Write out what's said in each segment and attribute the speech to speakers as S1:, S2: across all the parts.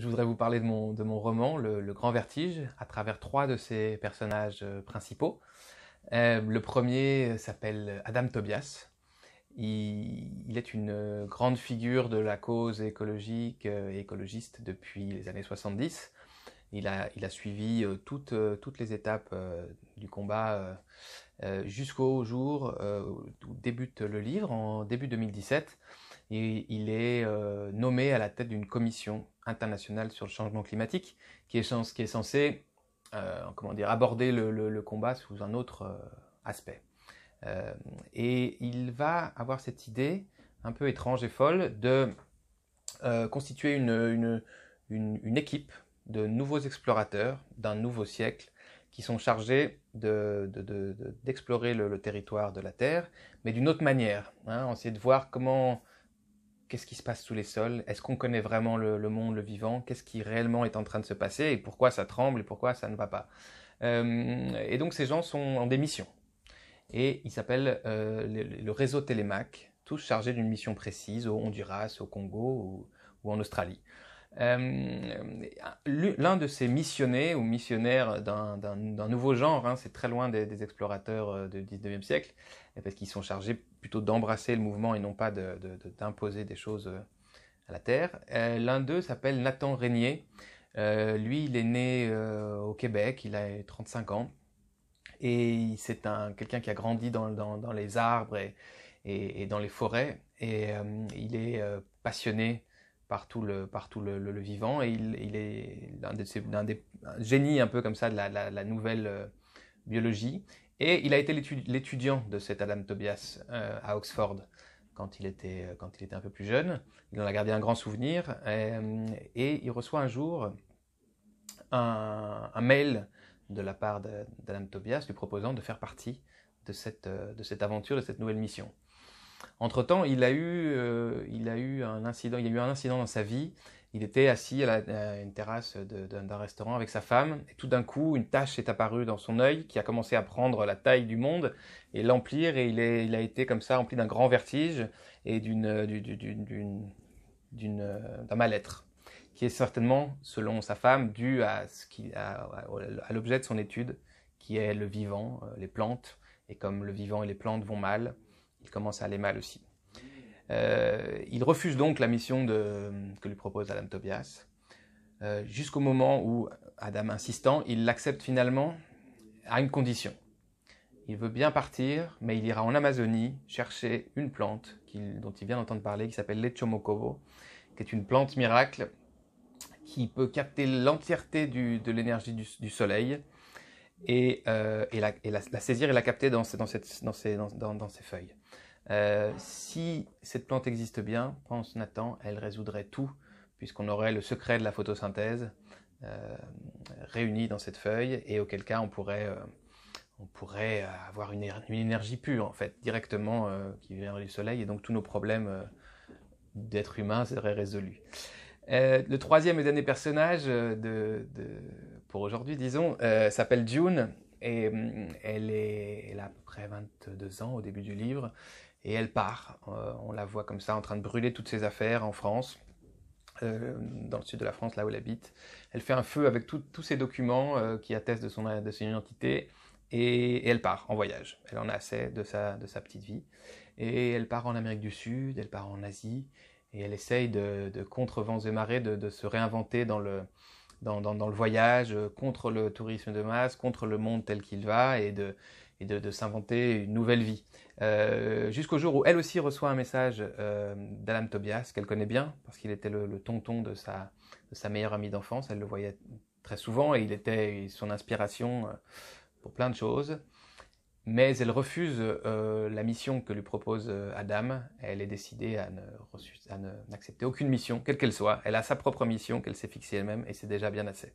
S1: Je voudrais vous parler de mon, roman, le, Grand Vertige, à travers trois de ses personnages euh, principaux. Euh, le premier s'appelle Adam Tobias. Il, est une euh, grande figure de la cause écologique et écologiste depuis les années 70. Il a, suivi toutes, toutes, les étapes du combat jusqu'au jour où débute le livre, en début 2017. Et il est euh, nommé à la tête d'une commission internationale sur le changement climatique qui est, qui est censée euh, comment dire, aborder le, combat sous un autre euh, aspect. et il va avoir cette idée un peu étrange et folle de constituer une, équipe de nouveaux explorateurs d'un nouveau siècle qui sont chargés d'explorer de, le, territoire de la Terre, mais d'une autre manière. Hein, on de voir comment qu'est-ce qui se passe sous les sols Est-ce qu'on connaît vraiment le, monde, le vivant Qu'est-ce qui réellement est en train de se passer Et pourquoi ça tremble et pourquoi ça ne va pas euh, Et donc ces gens sont en démission. Et ils s'appellent euh, le, réseau Télémac, tous chargés d'une mission précise au Honduras, au Congo ou en Australie. Euh, l'un de ces missionnés ou missionnaires d'un nouveau genre, hein, c'est très loin des, explorateurs euh, du 19e siècle, parce eh ben, qu'ils sont chargés plutôt d'embrasser le mouvement et non pas d'imposer des choses euh, à la Terre. L'un d'eux s'appelle Nathan Régnier. lui, il est né au Québec, il a 35 ans, et c'est quelqu'un qui a grandi dans, les arbres et, dans les forêts, et il est passionné partout tout le, vivant. Et il, est l'un des, un des génies un peu comme ça de la, nouvelle euh, biologie. Et il a été l'étudiant de cet Adam Tobias euh, à Oxford quand il, était, euh, quand il était un peu plus jeune. Il en a gardé un grand souvenir. Et, il reçoit un jour un, mail de la part d'Adam Tobias lui proposant de faire partie de de cette aventure, de cette nouvelle mission. Entre-temps, il, a eu, euh, il a eu un incident, il y a eu un incident dans sa vie. Il était assis à, une terrasse d'un restaurant avec sa femme, et tout d'un coup, une tache est apparue dans son œil qui a commencé à prendre la taille du monde et l'emplir, et il, est, il, a été comme ça empli d'un grand vertige et euh, euh, d'un mal-être, qui est certainement, selon sa femme, dû à, ce qu'il a, à l'objet de son étude, qui est le vivant, les plantes, et comme le vivant et les plantes vont mal, il commence à aller mal aussi. Euh, il refuse donc la mission de, que lui propose Adam Tobias, euh, jusqu'au moment où, Adam insistant, il l'accepte finalement à une condition. Il veut bien partir, mais il ira en Amazonie chercher une plante dont il vient d'entendre parler, qui s'appelle l'Echomokovo, qui est une plante miracle qui peut capter l'entièreté de l'énergie du, soleil et, euh, la, saisir et la capter dans, dans, cette, dans, dans feuilles. Euh, si cette plante existe bien, pense Nathan, elle résoudrait tout, puisqu'on aurait le secret de la photosynthèse euh, réuni dans cette feuille, et auquel cas on pourrait, euh, on pourrait avoir une, une, énergie pure, en fait, directement qui vient du soleil, et donc tous nos problèmes d'être humain seraient résolus. le troisième et dernier personnage de, pour aujourd'hui, disons, s'appelle June, et elle, est, elle a à peu près 22 ans au début du livre et elle part. Euh, on la voit comme ça en train de brûler toutes ses affaires en France, euh, dans le sud de la France, là où elle habite. Elle fait un feu avec tous ses documents euh, qui attestent de son, de son identité et, elle part en voyage. Elle en a assez de sa, de sa petite vie. Et elle part en Amérique du Sud, elle part en Asie et elle essaye de, de contre vents et marées de, se réinventer dans le, dans, le voyage, contre le tourisme de masse, contre le monde tel qu'il va, et de, et de, s'inventer une nouvelle vie. Euh, jusqu'au jour où elle aussi reçoit un message euh, d'Adam Tobias, qu'elle connaît bien, parce qu'il était le, tonton de sa, sa meilleure amie d'enfance, elle le voyait très souvent, et il était son inspiration euh, pour plein de choses. Mais elle refuse la mission que lui propose Adam, elle est décidée à n'accepter aucune mission, quelle qu'elle soit, elle a sa propre mission qu'elle s'est fixée elle-même, et c'est déjà bien assez.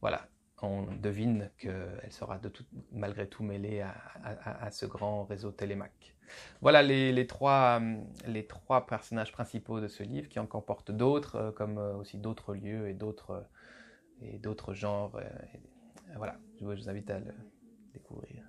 S1: Voilà, on devine qu'elle sera de tout, malgré tout mêlée à, ce grand réseau Télémaque. Voilà les, trois, euh, les, trois, personnages principaux de ce livre qui en comportent d'autres, euh, comme euh, aussi d'autres lieux et d'autres, et d'autres genres. voilà, je vous invite à le découvrir.